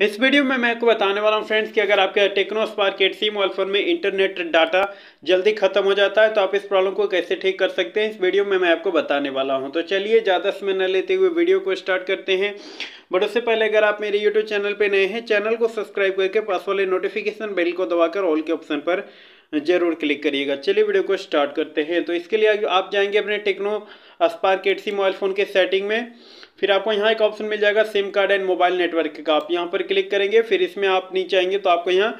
इस वीडियो में मैं आपको बताने वाला हूँ फ्रेंड्स कि अगर आपके Tecno Spark eight C mobile phone में इंटरनेट डाटा जल्दी ख़त्म हो जाता है तो आप इस प्रॉब्लम को कैसे ठीक कर सकते हैं इस वीडियो में मैं आपको बताने वाला हूँ तो चलिए ज़्यादा समय न लेते हुए वीडियो को स्टार्ट करते हैं बट उससे पहले अगर आप मेरे यूट्यूब चैनल पर नए हैं चैनल को सब्सक्राइब करके पास वाले नोटिफिकेशन बिल को दबाकर ऑल के ऑप्शन पर जरूर क्लिक करिएगा चलिए वीडियो को स्टार्ट करते हैं तो इसके लिए आप जाएंगे अपने Tecno Spark eight C mobile phone के सेटिंग में फिर आपको यहाँ एक ऑप्शन मिल जाएगा SIM card and mobile network का आप यहाँ पर क्लिक करेंगे फिर इसमें आप नीचे आएंगे तो आपको यहाँ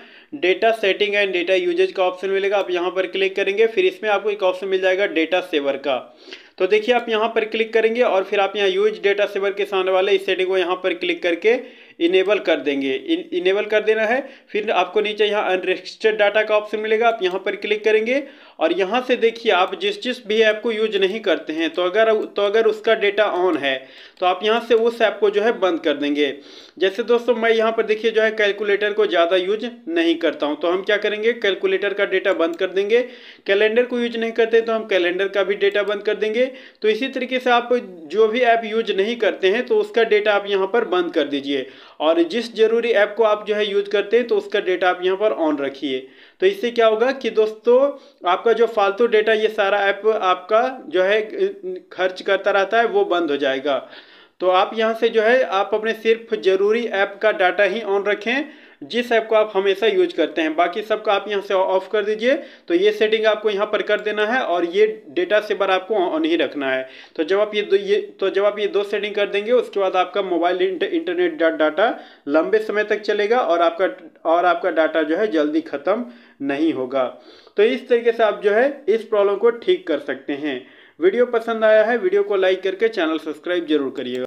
data setting and data usage का ऑप्शन मिलेगा आप यहाँ पर क्लिक करेंगे फिर इसमें आपको एक ऑप्शन मिल जाएगा डेटा सेवर का तो देखिए आप यहाँ पर क्लिक करेंगे और फिर आप यहाँ यूज डेटा सेवर के सामने वाले इस सेटिंग को यहाँ पर क्लिक करके इनेबल कर देंगे इनेबल कर देना है फिर आपको नीचे यहाँ अनरजिस्टर्ड डाटा का ऑप्शन मिलेगा आप यहाँ पर क्लिक करेंगे और यहाँ से देखिए आप जिस जिस भी ऐप को यूज नहीं करते हैं तो अगर तो अगर उसका डेटा ऑन है तो आप यहाँ से उस ऐप को जो है बंद कर देंगे जैसे दोस्तों मैं यहाँ पर देखिए जो है कैलकुलेटर को ज़्यादा यूज नहीं करता हूँ तो हम क्या करेंगे कैलकुलेटर का डेटा बंद कर देंगे कैलेंडर को यूज नहीं करते तो हम कैलेंडर का भी डेटा बंद कर देंगे तो इसी तरीके से आप जो भी ऐप यूज नहीं करते हैं तो उसका डेटा आप यहाँ पर बंद कर दीजिए और जिस ज़रूरी ऐप को आप जो है यूज करते हैं तो उसका डेटा आप यहाँ पर ऑन रखिए तो इससे क्या होगा कि दोस्तों आपका जो फालतू डेटा ये सारा ऐप आपका जो है खर्च करता रहता है वो बंद हो जाएगा तो आप यहाँ से जो है आप अपने सिर्फ ज़रूरी ऐप का डाटा ही ऑन रखें जिस ऐप को आप हमेशा यूज करते हैं बाकी सब का आप यहाँ से ऑफ कर दीजिए तो ये सेटिंग आपको यहाँ पर कर देना है और ये डेटा सेवर आपको ऑन ही रखना है तो जब आप ये दो ये तो जब आप ये दो सेटिंग कर देंगे उसके बाद आपका मोबाइल इंटरनेट डा, डाटा लंबे समय तक चलेगा और आपका और आपका डाटा जो है जल्दी ख़त्म नहीं होगा तो इस तरीके से आप जो है इस प्रॉब्लम को ठीक कर सकते हैं वीडियो पसंद आया है वीडियो को लाइक करके चैनल सब्सक्राइब जरूर करिएगा